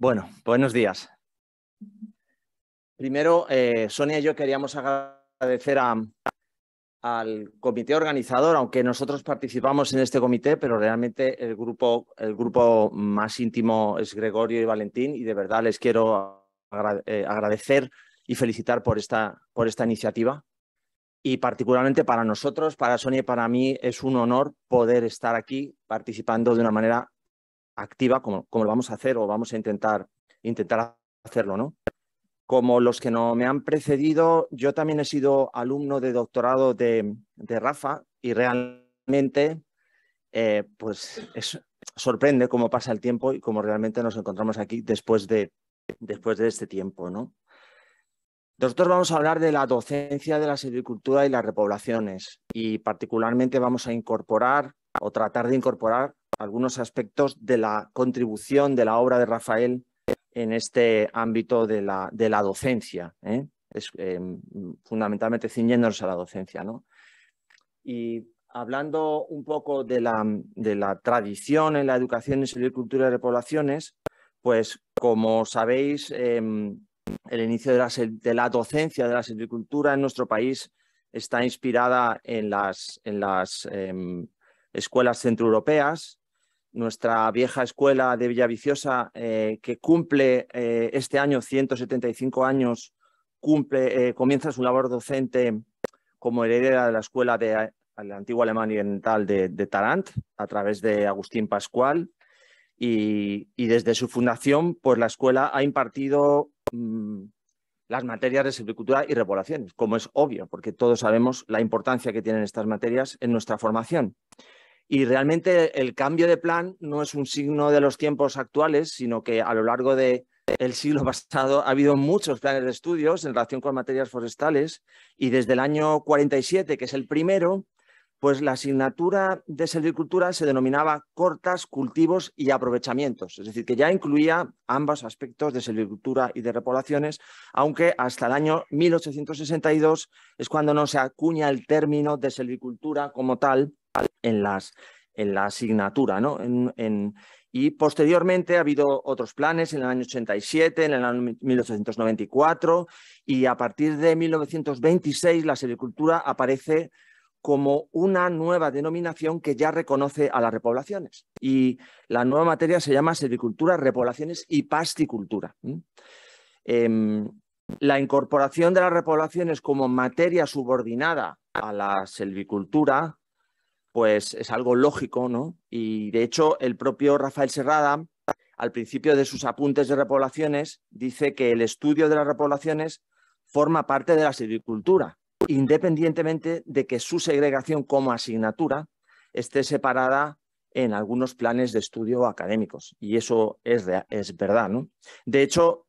Bueno, buenos días. Primero, eh, Sonia y yo queríamos agradecer al comité organizador, aunque nosotros participamos en este comité, pero realmente el grupo, el grupo más íntimo es Gregorio y Valentín y de verdad les quiero eh, agradecer y felicitar por esta, por esta iniciativa. Y particularmente para nosotros, para Sonia y para mí, es un honor poder estar aquí participando de una manera activa, como, lo vamos a hacer o vamos a intentar, intentar hacerlo, ¿no? Como los que no me han precedido, yo también he sido alumno de doctorado de, Rafa y realmente eh, pues es, sorprende cómo pasa el tiempo y cómo realmente nos encontramos aquí después de, después de este tiempo, ¿no? Nosotros vamos a hablar de la docencia de la silvicultura y las repoblaciones y particularmente vamos a incorporar o tratar de incorporar algunos aspectos de la contribución de la obra de Rafael en este ámbito de la, docencia, ¿eh? em, fundamentalmente ciñéndonos a la docencia. ¿no? Y hablando un poco de la, tradición en la educación en silvicultura de poblaciones, pues como sabéis, em, el inicio de la, docencia de la silvicultura en nuestro país está inspirada en en las em, escuelas centroeuropeas, nuestra vieja escuela de Villaviciosa, eh, que cumple eh, este año 175 años, cumple, eh, comienza su labor docente como heredera de la escuela de la antigua Alemania Oriental de, Tarant, a través de Agustín Pascual. Y, desde su fundación, pues la escuela ha impartido mm, las materias de silvicultura y repoblaciones, como es obvio, porque todos sabemos la importancia que tienen estas materias en nuestra formación. Y realmente el cambio de plan no es un signo de los tiempos actuales, sino que a lo largo del el siglo pasado ha habido muchos planes de estudios en relación con materias forestales y desde el año 47, que es el primero, pues la asignatura de silvicultura se denominaba cortas, cultivos y aprovechamientos, es decir, que ya incluía ambos aspectos de silvicultura y de repoblaciones, aunque hasta el año 1862 es cuando no se acuña el término de silvicultura como tal, en, la asignatura. y posteriormente ha habido otros planes en el año 87, en el año 1894 y a partir de 1926 la silvicultura aparece como una nueva denominación que ya reconoce a las repoblaciones. Y la nueva materia se llama silvicultura repoblaciones y pasticultura. Em, la incorporación de las repoblaciones como materia subordinada a la silvicultura pues es algo lógico, ¿no? Y de hecho, el propio Rafael Serrada, al principio de sus apuntes de repoblaciones, dice que el estudio de las repoblaciones forma parte de la silvicultura, independientemente de que su segregación como asignatura esté separada en algunos planes de estudio académicos. Y eso es, es verdad, ¿no? De hecho,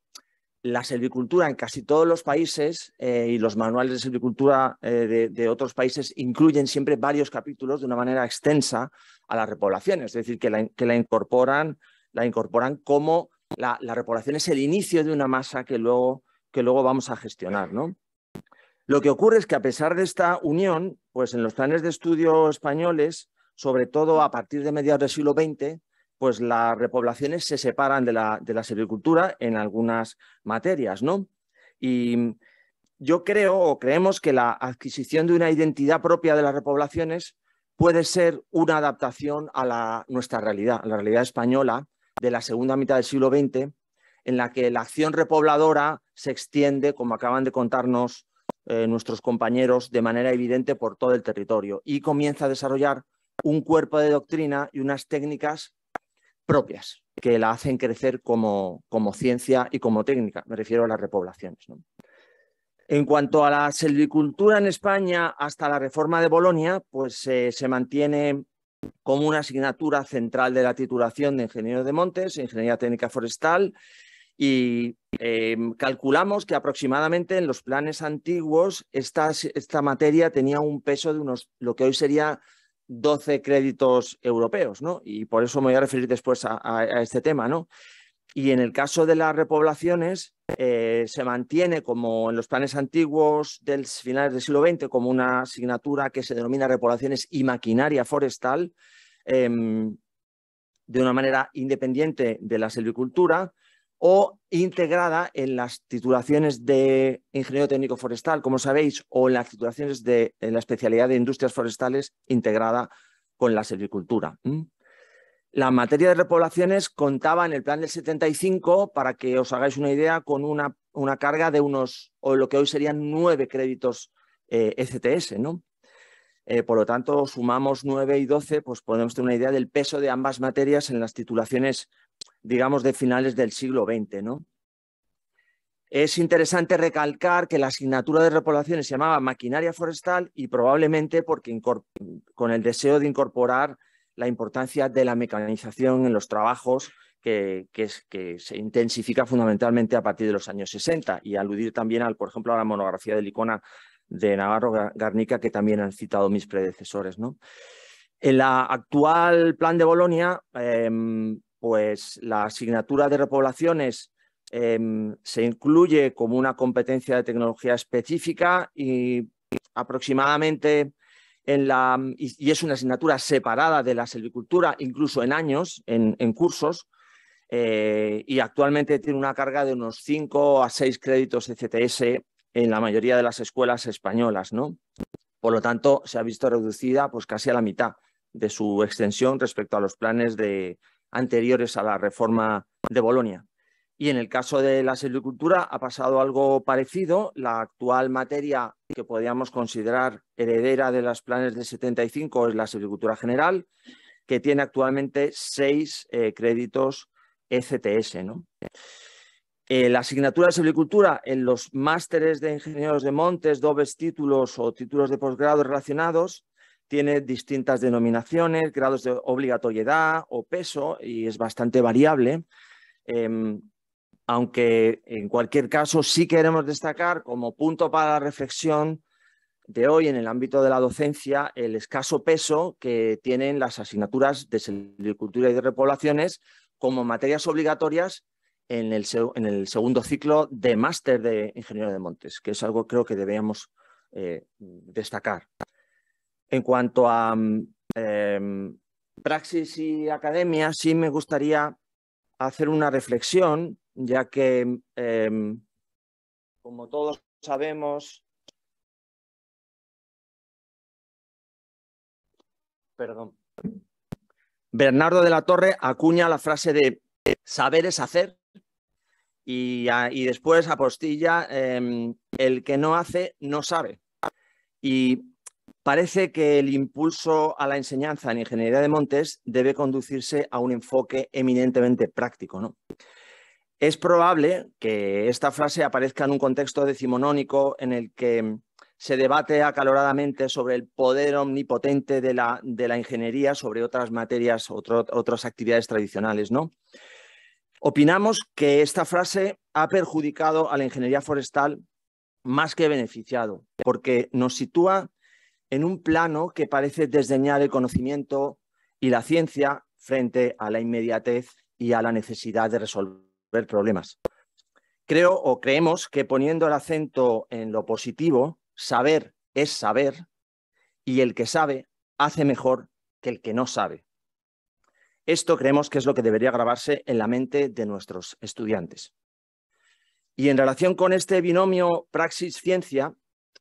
la silvicultura en casi todos los países eh, y los manuales de silvicultura eh, de, otros países incluyen siempre varios capítulos de una manera extensa a la repoblación, es decir, que la, incorporan, la incorporan como la, repoblación es el inicio de una masa que luego, que luego vamos a gestionar. ¿no? Lo que ocurre es que a pesar de esta unión, pues en los planes de estudio españoles, sobre todo a partir de mediados del siglo XX, pues las repoblaciones se separan de la, de la silvicultura en algunas materias, ¿no? Y yo creo o creemos que la adquisición de una identidad propia de las repoblaciones puede ser una adaptación a la, nuestra realidad, a la realidad española de la segunda mitad del siglo XX, en la que la acción repobladora se extiende, como acaban de contarnos eh, nuestros compañeros, de manera evidente por todo el territorio y comienza a desarrollar un cuerpo de doctrina y unas técnicas propias que la hacen crecer como, como ciencia y como técnica. Me refiero a las repoblaciones. En cuanto a la silvicultura en España, hasta la reforma de Bolonia, pues eh, se mantiene como una asignatura central de la titulación de ingeniero de montes, ingeniería técnica forestal, y em, calculamos que aproximadamente en los planes antiguos esta, esta materia tenía un peso de unos, lo que hoy sería 12 créditos europeos, ¿no? Y por eso me voy a referir después a, este tema, ¿no? Y en el caso de las repoblaciones, eh, se mantiene como en los planes antiguos del finales del siglo XX, como una asignatura que se denomina repoblaciones y maquinaria forestal, em, de una manera independiente de la silvicultura, o integrada en las titulaciones de ingeniero técnico forestal, como sabéis, o en las titulaciones de la especialidad de industrias forestales integrada con la silvicultura. La materia de repoblaciones contaba en el plan del 75, para que os hagáis una idea, con una, una carga de unos, o lo que hoy serían nueve créditos ECTS, eh, e ¿no? Eh, por lo tanto, sumamos nueve y doce, pues podemos tener una idea del peso de ambas materias en las titulaciones digamos, de finales del siglo XX. ¿no? Es interesante recalcar que la asignatura de repoblaciones se llamaba maquinaria forestal y probablemente porque con el deseo de incorporar la importancia de la mecanización en los trabajos que, se intensifica fundamentalmente a partir de los años 60 y aludir también, al, por ejemplo, a la monografía del Icona de Navarro Garnica que también han citado mis predecesores. ¿no? En la actual plan de Bolonia, em, pues la asignatura de repoblaciones em, se incluye como una competencia de tecnología específica y aproximadamente en la, y, es una asignatura separada de la silvicultura, incluso en años, en, cursos, eh, y actualmente tiene una carga de unos 5 a 6 créditos ECTS CTS en la mayoría de las escuelas españolas, ¿no? Por lo tanto, se ha visto reducida pues, casi a la mitad de su extensión respecto a los planes de, anteriores a la reforma de Bolonia. Y en el caso de la silvicultura ha pasado algo parecido. La actual materia que podríamos considerar heredera de los planes de 75 es la silvicultura general, que tiene actualmente seis eh, créditos ECTS. ¿no? Eh, la asignatura de silvicultura en los másteres de ingenieros de montes, dobles títulos o títulos de posgrado relacionados tiene distintas denominaciones, grados de obligatoriedad o peso y es bastante variable. Em, aunque en cualquier caso sí queremos destacar como punto para la reflexión de hoy en el ámbito de la docencia el escaso peso que tienen las asignaturas de silvicultura y de repoblaciones como materias obligatorias en el, segundo ciclo de máster de ingeniero de montes, que es algo creo que debíamos eh, destacar. En cuanto a em, praxis y academia, sí me gustaría hacer una reflexión, ya que, em, como todos sabemos, perdón, Bernardo de la Torre acuña la frase de saber es hacer y, después apostilla em, el que no hace no sabe. Y Parece que el impulso a la enseñanza en ingeniería de montes debe conducirse a un enfoque eminentemente práctico. ¿no? Es probable que esta frase aparezca en un contexto decimonónico en el que se debate acaloradamente sobre el poder omnipotente de la, de la ingeniería sobre otras materias, otras actividades tradicionales. ¿no? Opinamos que esta frase ha perjudicado a la ingeniería forestal más que beneficiado, porque nos sitúa en un plano que parece desdeñar el conocimiento y la ciencia frente a la inmediatez y a la necesidad de resolver problemas. Creo o creemos que poniendo el acento en lo positivo, saber es saber y el que sabe hace mejor que el que no sabe. Esto creemos que es lo que debería grabarse en la mente de nuestros estudiantes. Y en relación con este binomio praxis-ciencia,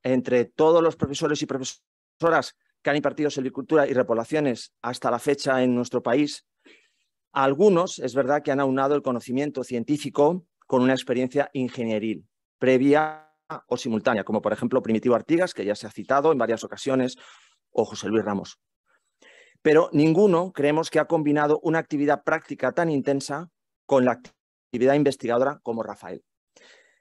entre todos los profesores y profesores horas que han impartido Silvicultura y Repoblaciones hasta la fecha en nuestro país, algunos es verdad que han aunado el conocimiento científico con una experiencia ingenieril previa o simultánea, como por ejemplo Primitivo Artigas, que ya se ha citado en varias ocasiones, o José Luis Ramos. Pero ninguno creemos que ha combinado una actividad práctica tan intensa con la actividad investigadora como Rafael.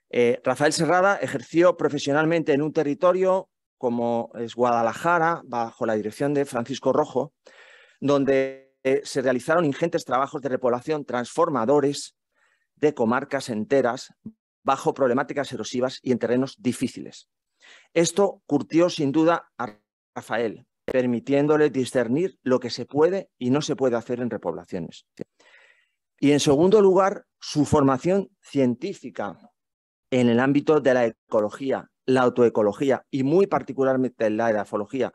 Eh, Rafael Serrada ejerció profesionalmente en un territorio como es Guadalajara, bajo la dirección de Francisco Rojo, donde eh, se realizaron ingentes trabajos de repoblación transformadores de comarcas enteras bajo problemáticas erosivas y en terrenos difíciles. Esto curtió sin duda a Rafael, permitiéndole discernir lo que se puede y no se puede hacer en repoblaciones. Y en segundo lugar, su formación científica en el ámbito de la ecología, la autoecología y muy particularmente la edafología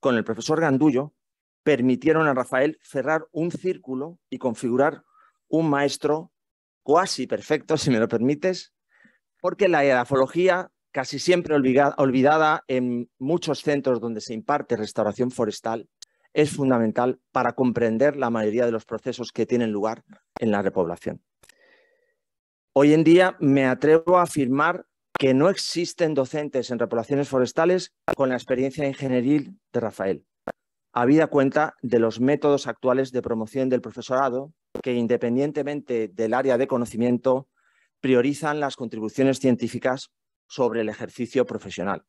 con el profesor Gandullo, permitieron a Rafael cerrar un círculo y configurar un maestro cuasi perfecto, si me lo permites, porque la edafología, casi siempre olvidada en muchos centros donde se imparte restauración forestal, es fundamental para comprender la mayoría de los procesos que tienen lugar en la repoblación. Hoy en día me atrevo a afirmar que no existen docentes en repoblaciones forestales con la experiencia ingenieril de Rafael, habida cuenta de los métodos actuales de promoción del profesorado que, independientemente del área de conocimiento, priorizan las contribuciones científicas sobre el ejercicio profesional.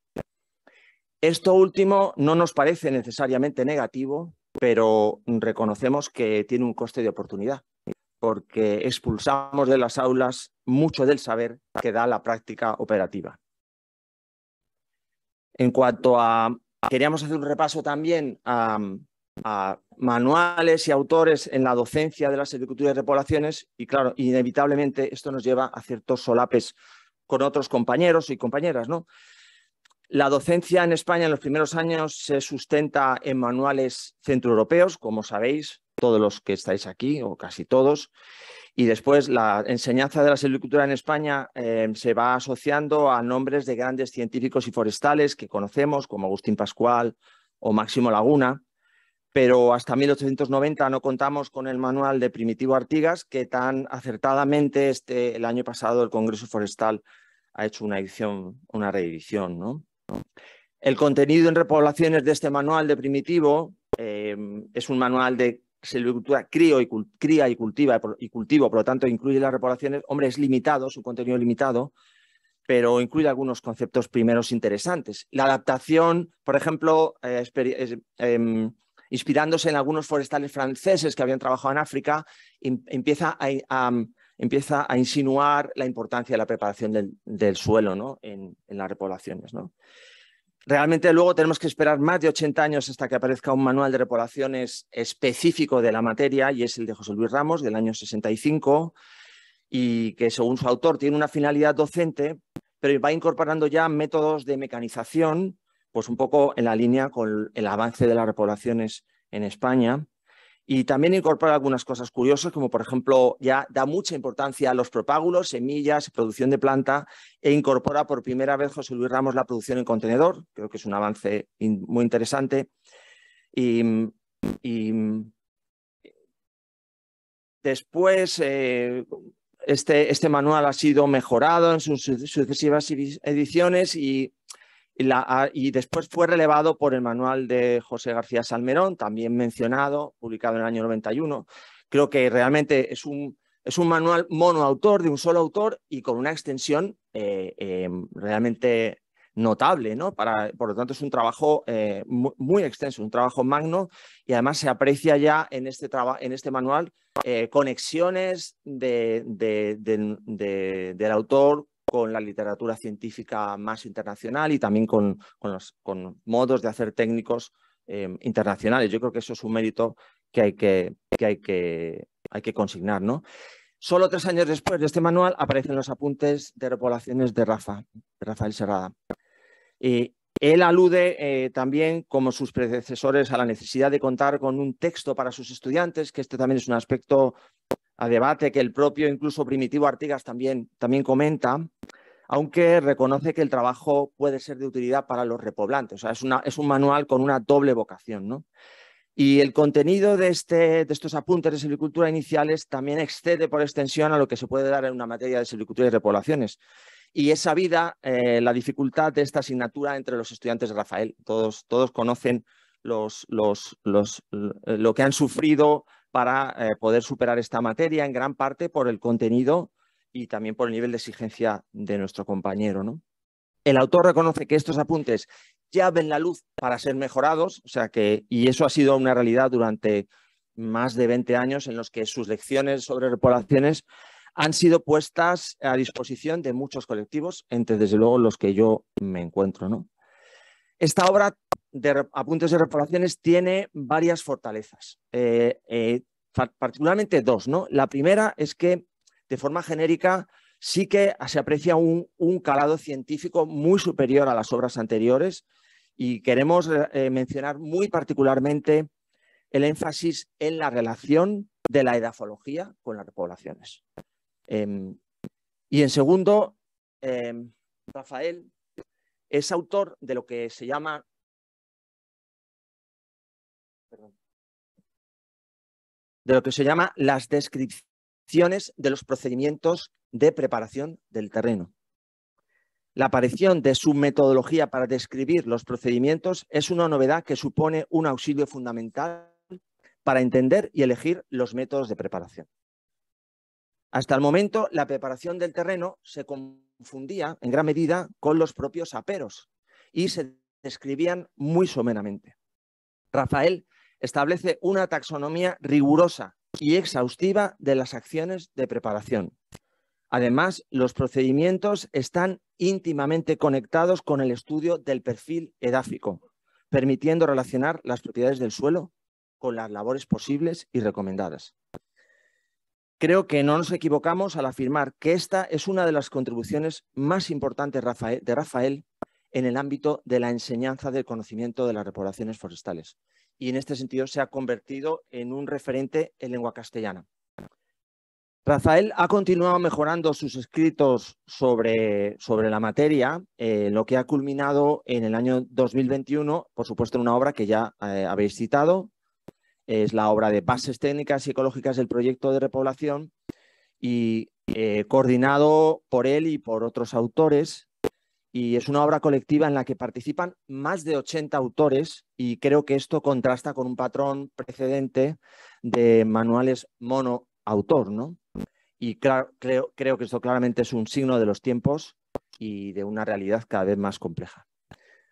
Esto último no nos parece necesariamente negativo, pero reconocemos que tiene un coste de oportunidad porque expulsamos de las aulas mucho del saber que da la práctica operativa. En cuanto a, queríamos hacer un repaso también a, manuales y autores en la docencia de las agriculturas y poblaciones y claro, inevitablemente esto nos lleva a ciertos solapes con otros compañeros y compañeras, ¿no? La docencia en España en los primeros años se sustenta en manuales centroeuropeos, como sabéis, todos los que estáis aquí, o casi todos. Y después la enseñanza de la silvicultura en España eh, se va asociando a nombres de grandes científicos y forestales que conocemos, como Agustín Pascual o Máximo Laguna, pero hasta 1890 no contamos con el manual de Primitivo Artigas, que tan acertadamente este, el año pasado el Congreso Forestal ha hecho una edición, una reedición. ¿no? El contenido en repoblaciones de este manual de Primitivo eh, es un manual de silvicultura crío y cría y cultiva y cultivo, por lo tanto incluye las repoblaciones, hombre, es limitado, su contenido limitado, pero incluye algunos conceptos primeros interesantes. La adaptación, por ejemplo, eh, em, inspirándose en algunos forestales franceses que habían trabajado en África, em, empieza, a, empieza a, insinuar la importancia de la preparación del, suelo ¿no? en, en, las repoblaciones. ¿no? Realmente luego tenemos que esperar más de 80 años hasta que aparezca un manual de repoblaciones específico de la materia y es el de José Luis Ramos del año 65 y que según su autor tiene una finalidad docente, pero va incorporando ya métodos de mecanización, pues un poco en la línea con el avance de las repoblaciones en España y también incorpora algunas cosas curiosas, como por ejemplo, ya da mucha importancia a los propágulos, semillas, producción de planta, e incorpora por primera vez José Luis Ramos la producción en contenedor. Creo que es un avance muy interesante. Y, después, eh, este, este manual ha sido mejorado en sus sucesivas ediciones y Ah, y, después fue relevado por el manual de José García Salmerón, también mencionado, publicado en el año 91. Creo que realmente es un, es un manual monoautor, de un solo autor y con una extensión eh, em, realmente notable, ¿no? Para, por lo tanto, es un trabajo eh, muy, extenso, un trabajo magno y además se aprecia ya en este, en este manual eh, conexiones del autor con la literatura científica más internacional y también con, con, los, modos de hacer técnicos eh, internacionales. Yo creo que eso es un mérito que hay que, que, hay que, hay que consignar. ¿no? Solo tres años después de este manual aparecen los apuntes de repoblaciones de Rafa, Rafael Serrada. Y él alude eh, también, como sus predecesores, a la necesidad de contar con un texto para sus estudiantes, que este también es un aspecto a debate que el propio incluso Primitivo Artigas también, también comenta, aunque reconoce que el trabajo puede ser de utilidad para los repoblantes. O sea, es, una, es un manual con una doble vocación. ¿no? Y el contenido de, este, de estos apuntes de silvicultura iniciales también excede por extensión a lo que se puede dar en una materia de silvicultura y repoblaciones. Y es sabida eh, la dificultad de esta asignatura entre los estudiantes de Rafael. Todos, todos conocen los, los, los, eh, lo que han sufrido para eh, poder superar esta materia en gran parte por el contenido y también por el nivel de exigencia de nuestro compañero. ¿no? El autor reconoce que estos apuntes ya ven la luz para ser mejorados, o sea que, y eso ha sido una realidad durante más de 20 años en los que sus lecciones sobre repoblaciones han sido puestas a disposición de muchos colectivos, entre desde luego los que yo me encuentro. ¿no? Esta obra de apuntes de reparaciones tiene varias fortalezas, eh, eh, particularmente dos. ¿no? La primera es que de forma genérica sí que se aprecia un, calado científico muy superior a las obras anteriores y queremos eh, mencionar muy particularmente el énfasis en la relación de la edafología con las repoblaciones. Em, y en segundo, em, Rafael es autor de lo que se llama de lo que se llama las descripciones de los procedimientos de preparación del terreno. La aparición de su metodología para describir los procedimientos es una novedad que supone un auxilio fundamental para entender y elegir los métodos de preparación. Hasta el momento, la preparación del terreno se confundía en gran medida con los propios aperos y se describían muy someramente. Rafael establece una taxonomía rigurosa y exhaustiva de las acciones de preparación. Además, los procedimientos están íntimamente conectados con el estudio del perfil edáfico, permitiendo relacionar las propiedades del suelo con las labores posibles y recomendadas. Creo que no nos equivocamos al afirmar que esta es una de las contribuciones más importantes de Rafael en el ámbito de la enseñanza del conocimiento de las reparaciones forestales y en este sentido se ha convertido en un referente en lengua castellana. Rafael ha continuado mejorando sus escritos sobre, sobre la materia, eh, lo que ha culminado en el año 2021, por supuesto, en una obra que ya eh, habéis citado, es la obra de Bases Técnicas y Ecológicas del Proyecto de Repoblación, y eh, coordinado por él y por otros autores, y es una obra colectiva en la que participan más de 80 autores y creo que esto contrasta con un patrón precedente de manuales monoautor, ¿no? Y creo, que esto claramente es un signo de los tiempos y de una realidad cada vez más compleja.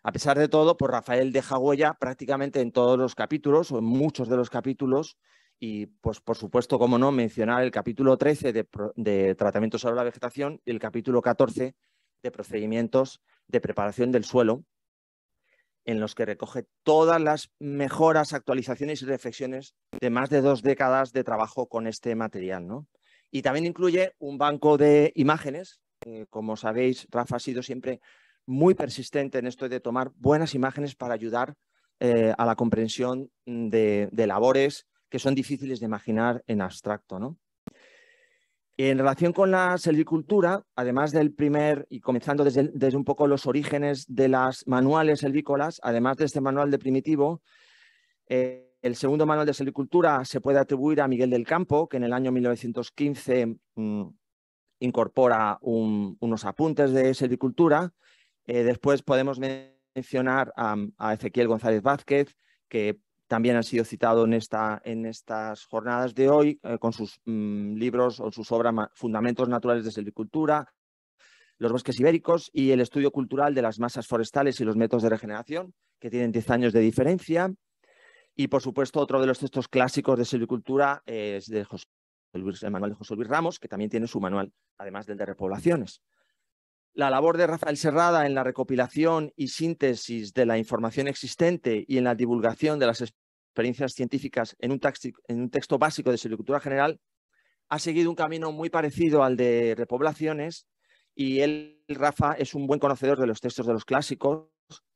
A pesar de todo, pues Rafael deja huella prácticamente en todos los capítulos o en muchos de los capítulos y pues por supuesto, como no, mencionar el capítulo 13 de, de tratamiento sobre la vegetación y el capítulo 14 de procedimientos de preparación del suelo, en los que recoge todas las mejoras, actualizaciones y reflexiones de más de dos décadas de trabajo con este material. ¿no? Y también incluye un banco de imágenes. Eh, como sabéis, Rafa ha sido siempre muy persistente en esto de tomar buenas imágenes para ayudar eh, a la comprensión de, de, labores que son difíciles de imaginar en abstracto. ¿no? En relación con la selvicultura, además del primer, y comenzando desde, un poco los orígenes de las manuales selvícolas, además de este manual de primitivo, eh, el segundo manual de selvicultura se puede atribuir a Miguel del Campo, que en el año 1915 mm, incorpora unos apuntes de selvicultura. Eh, después podemos mencionar a Ezequiel González Vázquez, que también han sido citados en, esta, en estas jornadas de hoy eh, con sus mm, libros o sus obras Fundamentos Naturales de Silvicultura, Los Bosques Ibéricos y el Estudio Cultural de las Masas Forestales y los Métodos de Regeneración, que tienen 10 años de diferencia. Y, por supuesto, otro de los textos clásicos de silvicultura es de el manual de José Luis Ramos, que también tiene su manual, además del de repoblaciones. La labor de Rafael Serrada en la recopilación y síntesis de la información existente y en la divulgación de las experiencias científicas en un, texto básico de silvicultura general, ha seguido un camino muy parecido al de repoblaciones y él, Rafa, es un buen conocedor de los textos de los clásicos,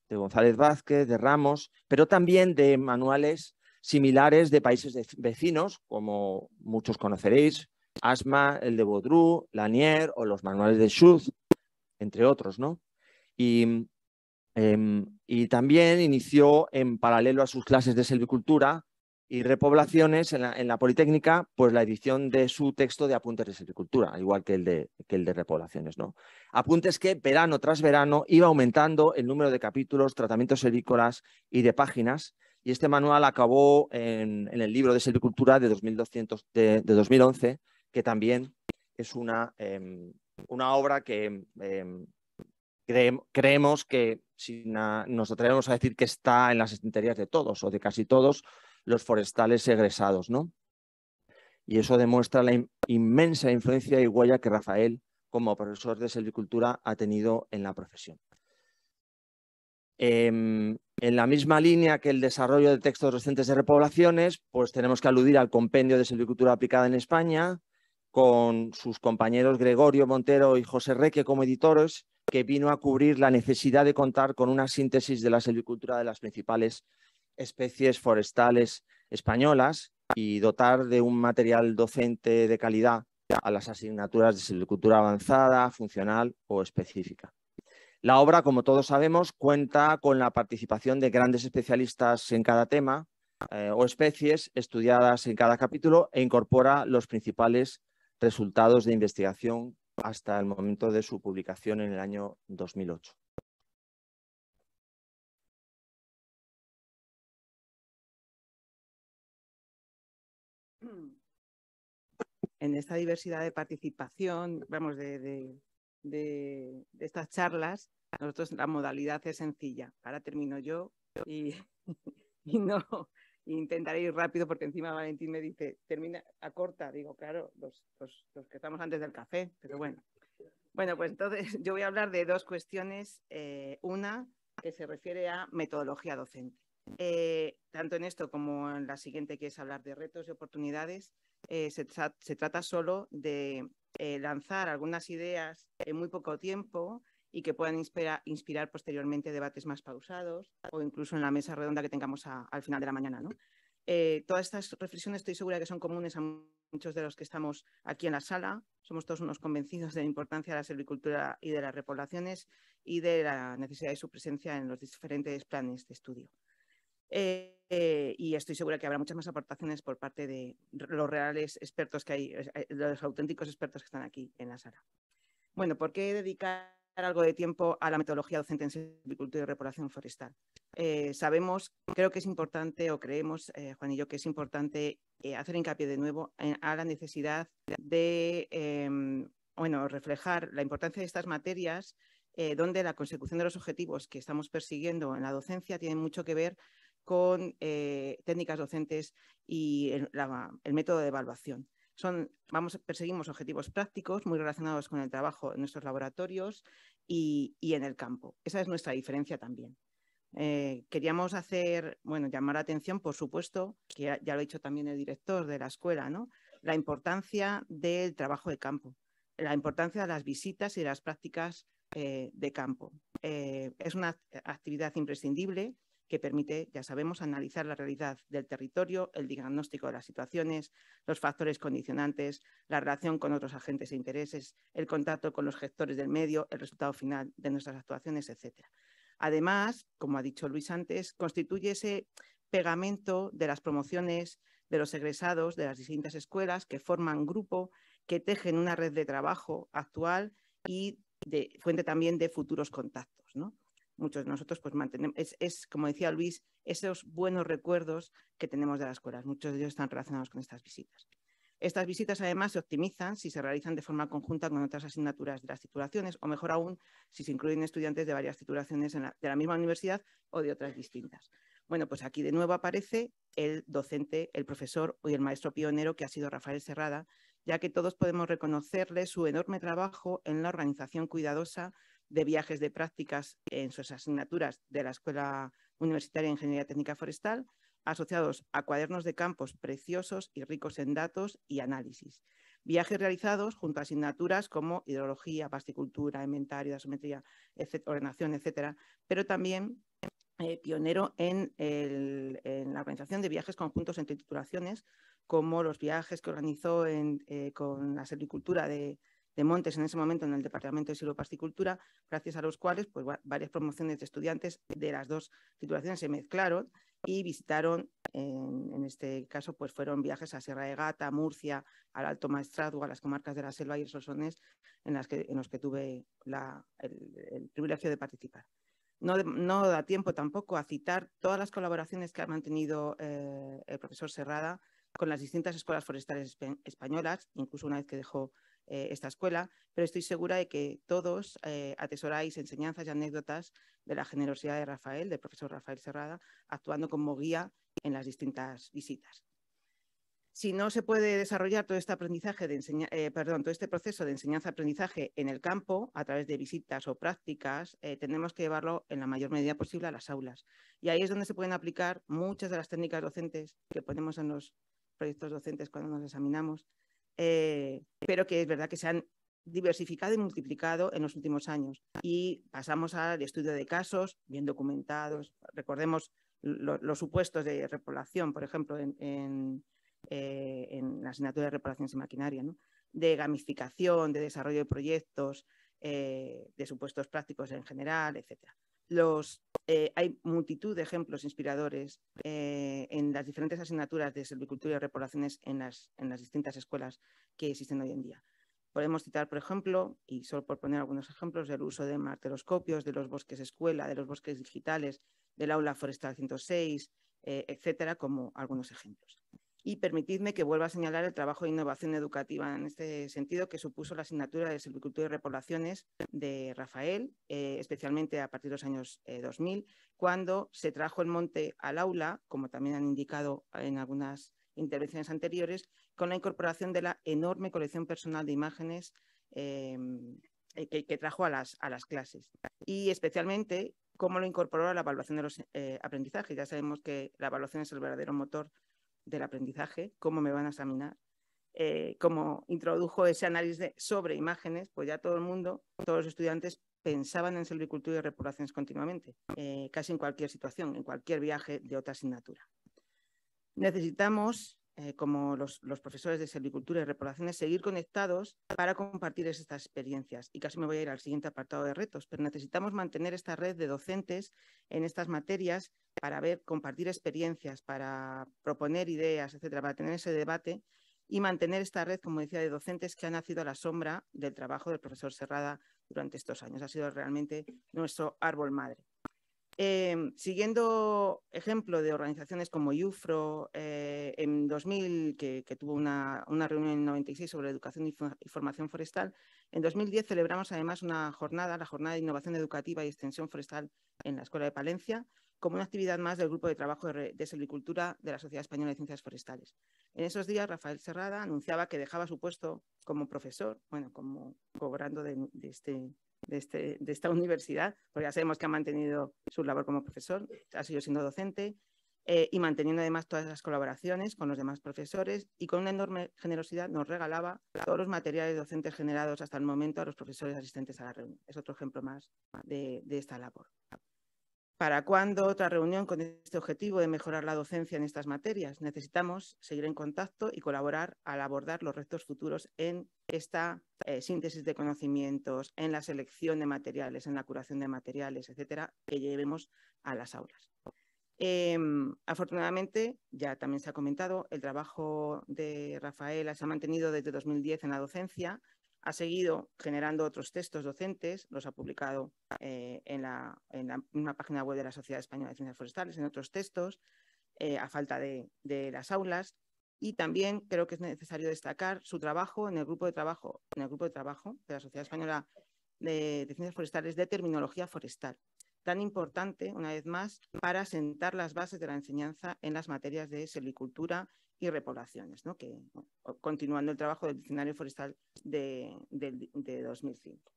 de González Vázquez, de Ramos, pero también de manuales similares de países vecinos, como muchos conoceréis, Asma, el de Baudru, Lanier o los manuales de Schultz, entre otros, ¿no? Y Em, y también inició en paralelo a sus clases de selvicultura y repoblaciones en la, Politécnica, pues la edición de su texto de apuntes de silvicultura, igual que el de, que el de repoblaciones. ¿no? Apuntes que verano tras verano iba aumentando el número de capítulos, tratamientos silvícolas y de páginas, y este manual acabó en, el libro de silvicultura de, 2200, de, 2011, que también es una, em, una obra que em, creemos que nos atrevemos a decir que está en las estanterías de todos o de casi todos los forestales egresados, ¿no? Y eso demuestra la inmensa influencia y huella que Rafael, como profesor de silvicultura, ha tenido en la profesión. Em, en la misma línea que el desarrollo de textos recientes de repoblaciones, pues tenemos que aludir al compendio de silvicultura aplicada en España, con sus compañeros Gregorio Montero y José Reque como editores, que vino a cubrir la necesidad de contar con una síntesis de la silvicultura de las principales especies forestales españolas y dotar de un material docente de calidad a las asignaturas de silvicultura avanzada, funcional o específica. La obra, como todos sabemos, cuenta con la participación de grandes especialistas en cada tema eh, o especies estudiadas en cada capítulo e incorpora los principales resultados de investigación hasta el momento de su publicación en el año 2008. En esta diversidad de participación, vamos, de, estas charlas, nosotros la modalidad es sencilla. Ahora termino yo y no, intentaré ir rápido porque encima Valentín me dice, termina, acorta. Digo, claro, los, que estamos antes del café, pero bueno. Bueno, pues entonces yo voy a hablar de dos cuestiones. Eh, una que se refiere a metodología docente. Eh, tanto en esto como en la siguiente, que es hablar de retos y oportunidades, eh, se, se, trata solo de lanzar algunas ideas en muy poco tiempo y que puedan inspirar posteriormente debates más pausados o incluso en la mesa redonda que tengamos al final de la mañana. ¿no? Eh, todas estas reflexiones estoy segura que son comunes a muchos de los que estamos aquí en la sala. Somos todos unos convencidos de la importancia de la silvicultura y de las repoblaciones y de la necesidad de su presencia en los diferentes planes de estudio. Eh, y estoy segura que habrá muchas más aportaciones por parte de los reales expertos que hay, eh, los auténticos expertos que están aquí en la sala. Bueno, ¿por qué dedicar algo de tiempo a la metodología docente en silvicultura y repoblación forestal. Eh, sabemos, creo que es importante, o creemos, Juanillo, eh, Juan y yo, que es importante eh, hacer hincapié de nuevo en, a la necesidad de em, reflejar la importancia de estas materias, donde la consecución de los objetivos que estamos persiguiendo en la docencia tiene mucho que ver con técnicas docentes y el método de evaluación. Son, vamos, perseguimos objetivos prácticos muy relacionados con el trabajo en nuestros laboratorios y, en el campo. Esa es nuestra diferencia también. Eh, queríamos hacer, bueno, llamar la atención, por supuesto, que ya, lo ha dicho también el director de la escuela, La importancia del trabajo de campo, la importancia de las visitas y las prácticas eh, de campo. Eh, es una actividad imprescindible que permite, ya sabemos, analizar la realidad del territorio, el diagnóstico de las situaciones, los factores condicionantes, la relación con otros agentes e intereses, el contacto con los gestores del medio, el resultado final de nuestras actuaciones, etc. Además, como ha dicho Luis antes, constituye ese pegamento de las promociones de los egresados de las distintas escuelas que forman grupo, que tejen una red de trabajo actual y de, fuente también de futuros contactos. ¿no? muchos de nosotros pues mantenemos, es, como decía Luis, esos buenos recuerdos que tenemos de las escuelas. Muchos de ellos están relacionados con estas visitas. Estas visitas además se optimizan si se realizan de forma conjunta con otras asignaturas de las titulaciones o mejor aún si se incluyen estudiantes de varias titulaciones de la misma universidad o de otras distintas. Bueno, pues aquí de nuevo aparece el docente, el profesor y el maestro pionero que ha sido Rafael Serrada, ya que todos podemos reconocerle su enorme trabajo en la organización cuidadosa de viajes de prácticas en sus asignaturas de la Escuela Universitaria de Ingeniería Técnica Forestal, asociados a cuadernos de campos preciosos y ricos en datos y análisis. Viajes realizados junto a asignaturas como hidrología, pasticultura, inventario, asometría, ordenación, etcétera, pero también eh, pionero en, la organización de viajes conjuntos entre titulaciones, como los viajes que organizó eh, con la servicultura de, de Montes en ese momento en el Departamento de Silvopasticultura, gracias a los cuales pues, varias promociones de estudiantes de las dos titulaciones se mezclaron y visitaron, en, en, este caso, pues fueron viajes a Sierra de Gata, Murcia, al Alto Maestrado, a las comarcas de la Selva y el en, las que, en los que tuve el, privilegio de participar. No, no, da tiempo tampoco a citar todas las colaboraciones que ha mantenido eh, el profesor Serrada con las distintas escuelas forestales españolas, incluso una vez que dejó eh, esta escuela, pero estoy segura de que todos eh, atesoráis enseñanzas y anécdotas de la generosidad de Rafael, del profesor Rafael Serrada, actuando como guía en las distintas visitas. Si no se puede desarrollar todo este, aprendizaje de eh, perdón, todo este proceso de enseñanza-aprendizaje en el campo a través de visitas o prácticas, tenemos que llevarlo en la mayor medida posible a las aulas. Y ahí es donde se pueden aplicar muchas de las técnicas docentes que ponemos en los proyectos docentes cuando nos examinamos, eh, pero que es verdad que se han diversificado y multiplicado en los últimos años. Y pasamos al estudio de casos bien documentados. Recordemos los supuestos de repoblación, por ejemplo, en, eh, la asignatura de repoblación sin maquinaria, de gamificación, de desarrollo de proyectos, eh, de supuestos prácticos en general, etc. Los eh, hay multitud de ejemplos inspiradores eh, en las diferentes asignaturas de silvicultura y repoblaciones en las, distintas escuelas que existen hoy en día. Podemos citar, por ejemplo, y solo por poner algunos ejemplos, el uso de marteroscopios, de los bosques escuela, de los bosques digitales, del aula forestal 106, eh, etcétera, como algunos ejemplos y permitidme que vuelva a señalar el trabajo de innovación educativa en este sentido que supuso la asignatura de Silvicultura y Repoblaciones de Rafael, eh, especialmente a partir de los años 2000, eh, cuando se trajo el monte al aula, como también han indicado en algunas intervenciones anteriores, con la incorporación de la enorme colección personal de imágenes em, eh, que, trajo a las, a las clases. Y especialmente cómo lo incorporó a la evaluación de los aprendizajes. Ya sabemos que la evaluación es el verdadero motor del aprendizaje, cómo me van a examinar, eh, como introdujo ese análisis sobre imágenes, pues ya todo el mundo, todos los estudiantes pensaban en silvicultura y repoblaciones continuamente, eh, casi en cualquier situación, en cualquier viaje de otra asignatura. Necesitamos eh, como los, profesores de silvicultura y repoblación, seguir conectados para compartir estas experiencias. Y casi me voy a ir al siguiente apartado de retos, pero necesitamos mantener esta red de docentes en estas materias para ver, compartir experiencias, para proponer ideas, etcétera, para tener ese debate y mantener esta red, como decía, de docentes que ha nacido a la sombra del trabajo del profesor Serrada durante estos años. Ha sido realmente nuestro árbol madre. Em, siguiendo ejemplo de organizaciones como IUFRO, eh, en 2000, que, tuvo una, reunión en 96 sobre educación y formación forestal, en 2010 celebramos además una jornada, la Jornada de Innovación Educativa y Extensión Forestal en la Escuela de Palencia, como una actividad más del Grupo de Trabajo de, Silvicultura de la Sociedad Española de Ciencias Forestales. En esos días, Rafael Serrada anunciaba que dejaba su puesto como profesor, bueno, como cobrando de este este, de, esta universidad, porque ya sabemos que ha mantenido su labor como profesor, ha sido siendo docente eh, y manteniendo además todas las colaboraciones con los demás profesores y con una enorme generosidad nos regalaba todos los materiales docentes generados hasta el momento a los profesores asistentes a la reunión. Es otro ejemplo más de esta labor. ¿Para cuándo otra reunión con este objetivo de mejorar la docencia en estas materias? Necesitamos seguir en contacto y colaborar al abordar los retos futuros en esta eh, síntesis de conocimientos, en la selección de materiales, en la curación de materiales, etcétera, que llevemos a las aulas. Em, afortunadamente, ya también se ha comentado, el trabajo de Rafaela se ha mantenido desde 2010 en la docencia ha seguido generando otros textos docentes, los ha publicado eh, en, la, misma página web de la Sociedad Española de Ciencias Forestales, en otros textos, eh, a falta de, las aulas. Y también creo que es necesario destacar su trabajo en el grupo de trabajo, en el grupo de trabajo de la Sociedad Española de, Ciencias Forestales de Terminología Forestal, tan importante, una vez más, para sentar las bases de la enseñanza en las materias de silvicultura y repoblaciones, ¿no? que, continuando el trabajo del diccionario forestal de, 2005.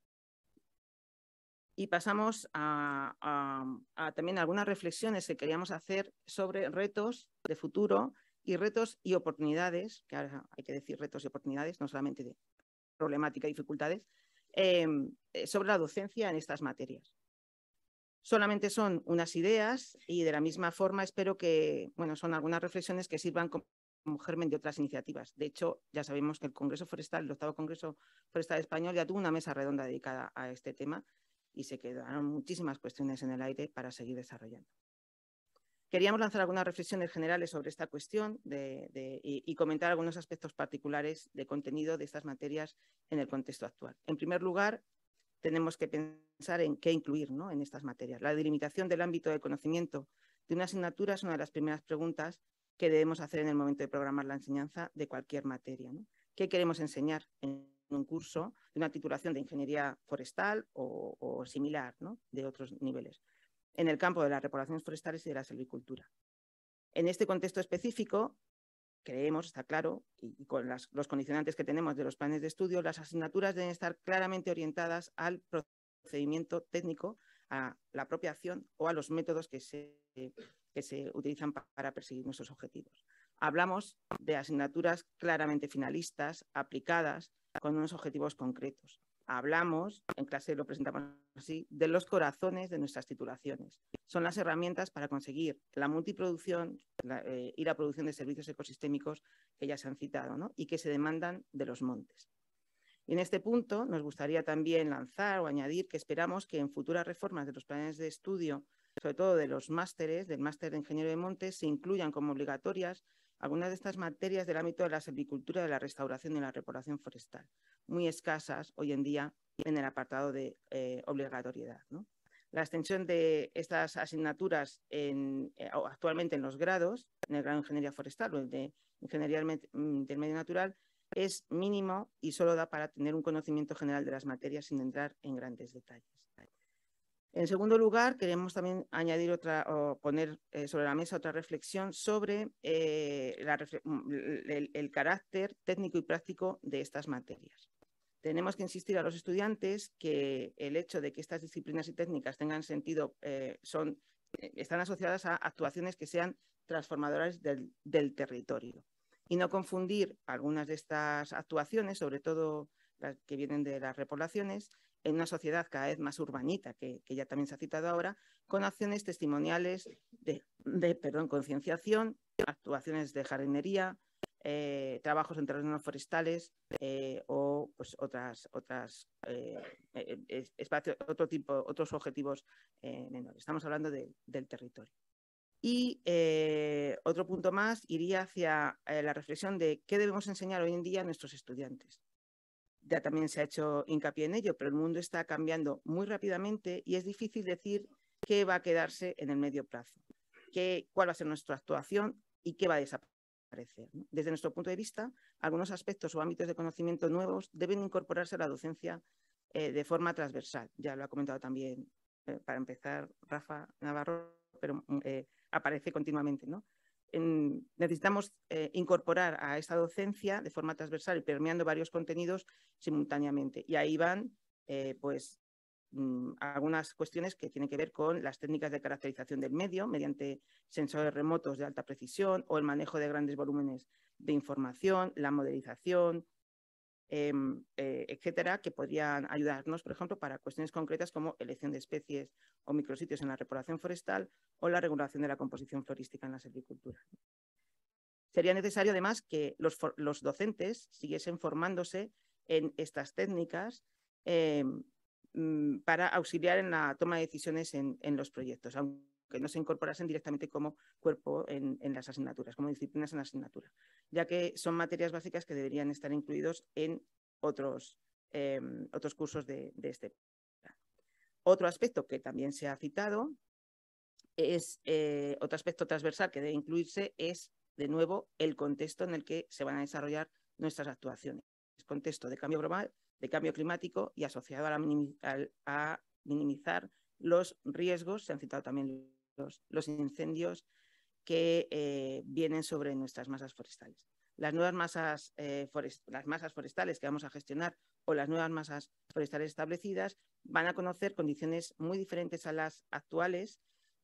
Y pasamos a, también algunas reflexiones que queríamos hacer sobre retos de futuro y retos y oportunidades, que ahora hay que decir retos y oportunidades, no solamente de problemática y dificultades, em, eh, sobre la docencia en estas materias solamente son unas ideas y de la misma forma espero que, bueno, son algunas reflexiones que sirvan como germen de otras iniciativas. De hecho, ya sabemos que el Congreso Forestal, el octavo Congreso Forestal Español, ya tuvo una mesa redonda dedicada a este tema y se quedaron muchísimas cuestiones en el aire para seguir desarrollando. Queríamos lanzar algunas reflexiones generales sobre esta cuestión y, comentar algunos aspectos particulares de contenido de estas materias en el contexto actual. En primer lugar, tenemos que pensar en qué incluir ¿no? en estas materias. La delimitación del ámbito de conocimiento de una asignatura es una de las primeras preguntas que debemos hacer en el momento de programar la enseñanza de cualquier materia. ¿no? ¿Qué queremos enseñar en un curso de una titulación de ingeniería forestal o, similar ¿no? de otros niveles? En el campo de las reparaciones forestales y de la silvicultura. En este contexto específico, creemos, está claro, y, con los condicionantes que tenemos de los planes de estudio, las asignaturas deben estar claramente orientadas al procedimiento técnico, a la propia acción o a los métodos que se que se utilizan para perseguir nuestros objetivos. Hablamos de asignaturas claramente finalistas, aplicadas, con unos objetivos concretos. Hablamos, en clase lo presentamos así, de los corazones de nuestras titulaciones. Son las herramientas para conseguir la multiproducción eh, y la producción de servicios ecosistémicos que ya se han citado y que se demandan de los montes. Y en este punto nos gustaría también lanzar o añadir que esperamos que en futuras reformas de los planes de estudio sobre todo de los másteres, del máster de ingeniero de montes, se incluyan como obligatorias algunas de estas materias del ámbito de la silvicultura, de la restauración y la reparación forestal, muy escasas hoy en día en el apartado de eh, obligatoriedad. La extensión de estas asignaturas eh, actualmente en los grados, en el grado de Ingeniería Forestal o el de Ingeniería mm, del Medio Natural, es mínimo y solo da para tener un conocimiento general de las materias sin entrar en grandes detalles. En segundo lugar, queremos también añadir otra o poner eh, sobre la mesa otra reflexión sobre eh, mm, el, carácter técnico y práctico de estas materias. Tenemos que insistir a los estudiantes que el hecho de que estas disciplinas y técnicas tengan sentido eh, están asociadas a actuaciones que sean transformadoras del territorio y no confundir algunas de estas actuaciones, sobre todo las que vienen de las repoblaciones, en una sociedad cada vez más urbanita, que, ya también se ha citado ahora, con acciones testimoniales de, de perdón, concienciación, actuaciones de jardinería, eh, trabajos en terrenos forestales eh, o pues, otras, otras eh, eh tipo, otros objetivos menores. Estamos hablando del territorio. Y otro punto más iría hacia la reflexión de qué debemos enseñar hoy en día a nuestros estudiantes ya también se ha hecho hincapié en ello, pero el mundo está cambiando muy rápidamente y es difícil decir qué va a quedarse en el medio plazo, qué, cuál va a ser nuestra actuación y qué va a desaparecer. Desde nuestro punto de vista, algunos aspectos o ámbitos de conocimiento nuevos deben incorporarse a la docencia eh, de forma transversal. Ya lo ha comentado también, eh, para empezar, Rafa Navarro, pero mm, eh, aparece continuamente, ¿no? necesitamos eh, incorporar a esta docencia de forma transversal y permeando varios contenidos simultáneamente. Y ahí van, eh, pues, mm, algunas cuestiones que tienen que ver con las técnicas de caracterización del medio mediante sensores remotos de alta precisión o el manejo de grandes volúmenes de información, la modelización, Em, eh, etcétera, que podrían ayudarnos, por ejemplo, para cuestiones concretas como elección de especies o micrositios en la repoblación forestal o la regulación de la composición florística en la silvicultura. Sería necesario, además, que los, docentes siguiesen formándose en estas técnicas em, mm, para auxiliar en la toma de decisiones en, los proyectos, que no se incorporasen directamente como cuerpo en, las asignaturas, como disciplinas en la asignatura, ya que son materias básicas que deberían estar incluidos en otros, em, otros cursos de, este plan. Otro aspecto que también se ha citado es, eh, otro aspecto transversal que debe incluirse es, de nuevo, el contexto en el que se van a desarrollar nuestras actuaciones. Es contexto de cambio global, de cambio climático y asociado a, la a minimizar los riesgos, se han citado también los, incendios que eh, vienen sobre nuestras masas forestales. Las nuevas masas, eh, las masas forestales que vamos a gestionar o las nuevas masas forestales establecidas van a conocer condiciones muy diferentes a las actuales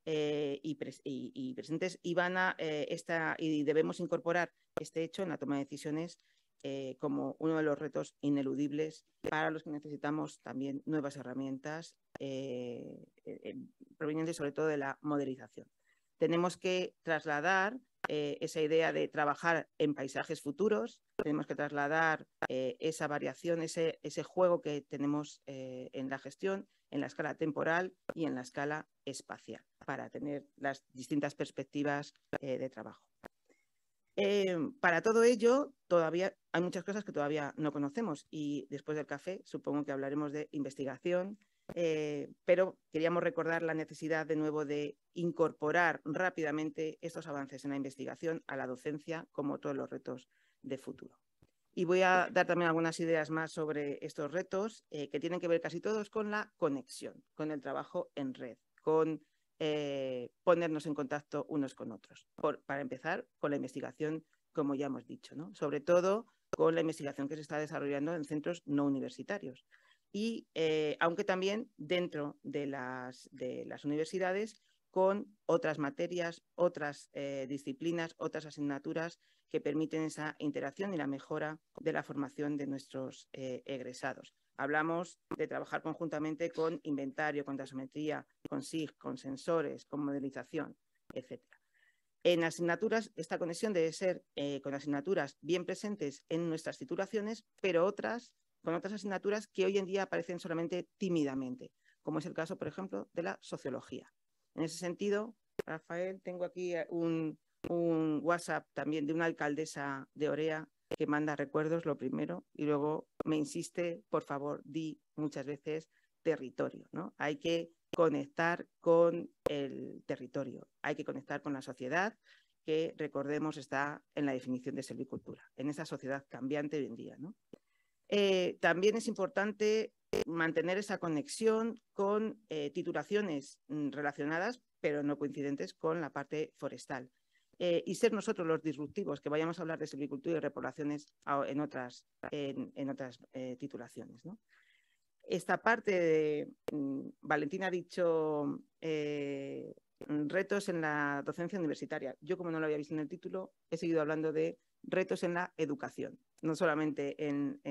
eh, y, presentes y, van a, esta, y debemos incorporar este hecho en la toma de decisiones como uno de los retos ineludibles para los que necesitamos también nuevas herramientas eh, proveniente sobre todo de la modelización. Tenemos que trasladar eh, esa idea de trabajar en paisajes futuros, tenemos que trasladar eh, esa variación, ese, juego que tenemos eh, en la gestión, en la escala temporal y en la escala espacial, para tener las distintas perspectivas de trabajo. para todo ello, todavía hay muchas cosas que todavía no conocemos y después del café supongo que hablaremos de investigación, eh, pero queríamos recordar la necesidad de nuevo de incorporar rápidamente estos avances en la investigación a la docencia como todos los retos de futuro. Y voy a dar también algunas ideas más sobre estos retos eh, que tienen que ver casi todos con la conexión, con el trabajo en red, con eh, ponernos en contacto unos con otros. para empezar, con la investigación, como ya hemos dicho, sobre todo con la investigación que se está desarrollando en centros no universitarios y eh, aunque también dentro de las, de las universidades con otras materias, otras eh, disciplinas, otras asignaturas que permiten esa interacción y la mejora de la formación de nuestros eh, egresados. Hablamos de trabajar conjuntamente con inventario, con tasometría, con SIG, con sensores, con modelización, etc. En asignaturas, esta conexión debe ser con asignaturas bien presentes en nuestras titulaciones, pero otras con otras asignaturas que hoy en día aparecen solamente tímidamente, como es el caso, por ejemplo, de la sociología. En ese sentido, Rafael, tengo aquí eh, un, WhatsApp también de una alcaldesa de Orea que manda recuerdos, lo primero, y luego me insiste, por favor, di muchas veces territorio, ¿no? Hay que conectar con el territorio, hay que conectar con la sociedad que, recordemos, está en la definición de servicultura, en esa sociedad cambiante hoy en día, ¿no? Eh, también es importante mantener esa conexión con eh, titulaciones mm, relacionadas, pero no coincidentes con la parte forestal. Eh, y ser nosotros los disruptivos, que vayamos a hablar de silvicultura y repoblaciones en otras, en, otras titulaciones. Esta parte, de, mm, Valentina ha dicho retos en la docencia universitaria. Yo, como no lo había visto en el título, he seguido hablando de retos en la educación no solamente en,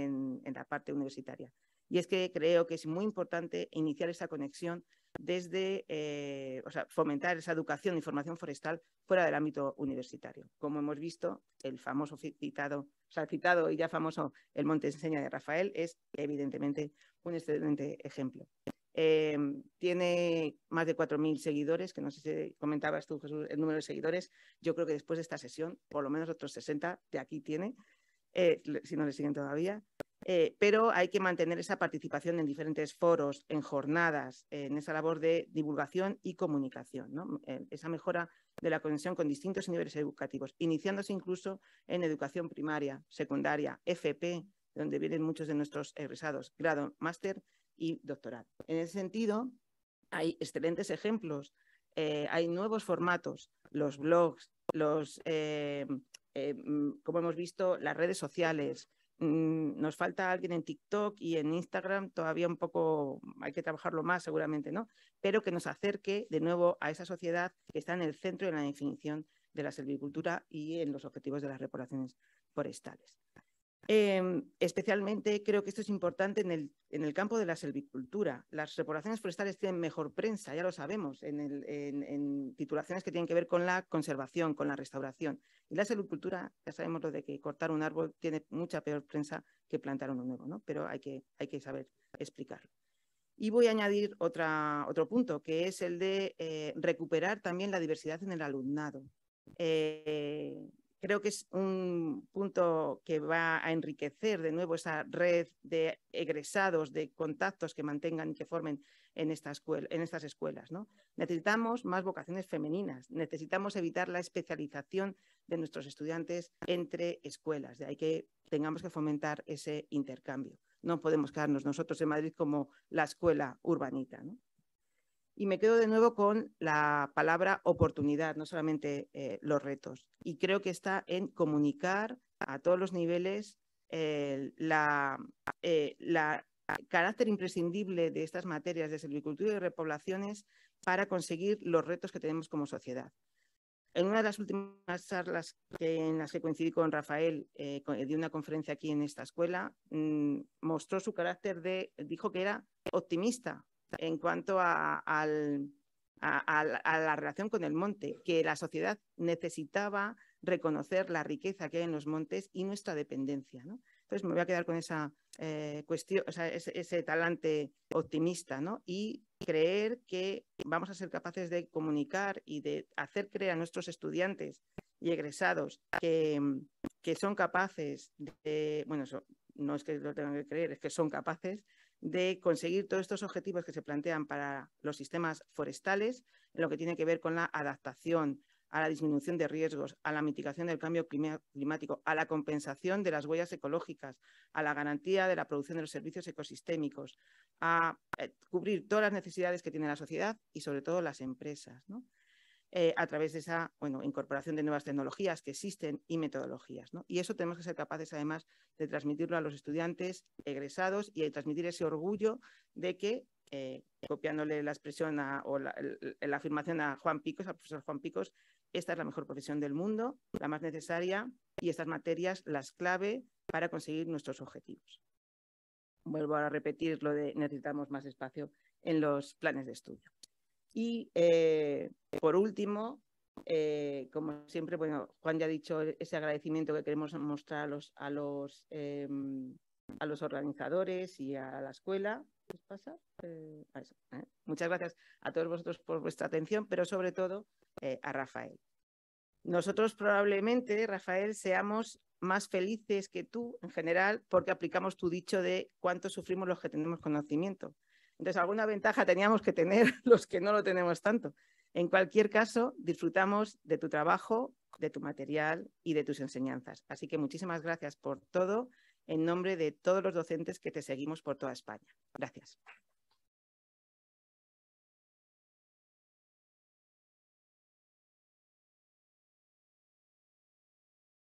la parte universitaria. Y es que creo que es muy importante iniciar esa conexión desde, eh, o sea, fomentar esa educación y formación forestal fuera del ámbito universitario. Como hemos visto, el famoso citado, o citado y ya famoso El Monte Enseña de Rafael es evidentemente un excelente ejemplo. Em, tiene más de 4.000 seguidores, que no sé si comentabas tú, Jesús, el número de seguidores. Yo creo que después de esta sesión, por lo menos otros 60 de aquí tiene. Eh, si no le siguen todavía, eh, pero hay que mantener esa participación en diferentes foros, en jornadas, en esa labor de divulgación y comunicación, eh, esa mejora de la conexión con distintos niveles educativos, iniciándose incluso en educación primaria, secundaria, FP, donde vienen muchos de nuestros egresados, grado, máster y doctorado. En ese sentido, hay excelentes ejemplos, hay nuevos formatos, los blogs, los, eh, mm, como hemos visto, las redes sociales. Mm, nos falta alguien en TikTok y en Instagram, todavía un poco hay que trabajarlo más seguramente, ¿no? Pero que nos acerque de nuevo a esa sociedad que está en el centro de la definición de la silvicultura y en los objetivos de las reparaciones forestales. Em, especialmente creo que esto es importante en el, en el, campo de la selvicultura. Las repoblaciones forestales tienen mejor prensa, ya lo sabemos, en, en, titulaciones que tienen que ver con la conservación, con la restauración. Y la selvicultura, ya sabemos lo de que cortar un árbol tiene mucha peor prensa que plantar uno nuevo, ¿no? pero hay que, hay que saber explicarlo. Y voy a añadir otra, otro punto, que es el de eh, recuperar también la diversidad en el alumnado. Eh, Creo que es un punto que va a enriquecer de nuevo esa red de egresados, de contactos que mantengan y que formen en, estas escuelas. Necesitamos más vocaciones femeninas, necesitamos evitar la especialización de nuestros estudiantes entre escuelas, de ahí que tengamos que fomentar ese intercambio. No podemos quedarnos nosotros en Madrid como la escuela urbanita. Y me quedo de nuevo con la palabra oportunidad, no solamente eh, los retos. Y creo que está en comunicar a todos los niveles el eh, carácter imprescindible de estas materias de silvicultura y repoblaciones para conseguir los retos que tenemos como sociedad. En una de las últimas charlas que, en las que coincidí con Rafael eh, de una conferencia aquí en esta escuela, mm, mostró su carácter de, dijo que era optimista en cuanto a, la relación con el monte, que la sociedad necesitaba reconocer la riqueza que hay en los montes y nuestra dependencia. Entonces me voy a quedar con esa eh, cuestión, ese, talante optimista ¿no? y creer que vamos a ser capaces de comunicar y de hacer creer a nuestros estudiantes y egresados que, que son capaces de, bueno, no es que lo tengan que creer, es que son capaces de conseguir todos estos objetivos que se plantean para los sistemas forestales, en lo que tiene que ver con la adaptación a la disminución de riesgos, a la mitigación del cambio climático, a la compensación de las huellas ecológicas, a la garantía de la producción de los servicios ecosistémicos, a eh, cubrir todas las necesidades que tiene la sociedad y sobre todo las empresas. Eh, a través de esa incorporación de nuevas tecnologías que existen y metodologías. Y eso tenemos que ser capaces, además, de transmitirlo a los estudiantes egresados y de transmitir ese orgullo de que, eh, copiándole la expresión o la, la, afirmación a Juan Picos, al profesor Juan Picos, esta es la mejor profesión del mundo, la más necesaria y estas materias las clave para conseguir nuestros objetivos. Vuelvo a repetir lo de necesitamos más espacio en los planes de estudio. Y eh, por último, eh, como siempre, bueno, Juan ya ha dicho ese agradecimiento que queremos mostrar a los, a los, eh, organizadores y a la escuela. pasa? Muchas gracias a todos vosotros por vuestra atención, pero sobre todo a Rafael. Nosotros probablemente, Rafael, seamos más felices que tú en general porque aplicamos tu dicho de cuánto sufrimos los que tenemos conocimiento. Entonces, alguna ventaja teníamos que tener los que no lo tenemos tanto. En cualquier caso, disfrutamos de tu trabajo, de tu material y de tus enseñanzas. Así que muchísimas gracias por todo en nombre de todos los docentes que te seguimos por toda España. Gracias.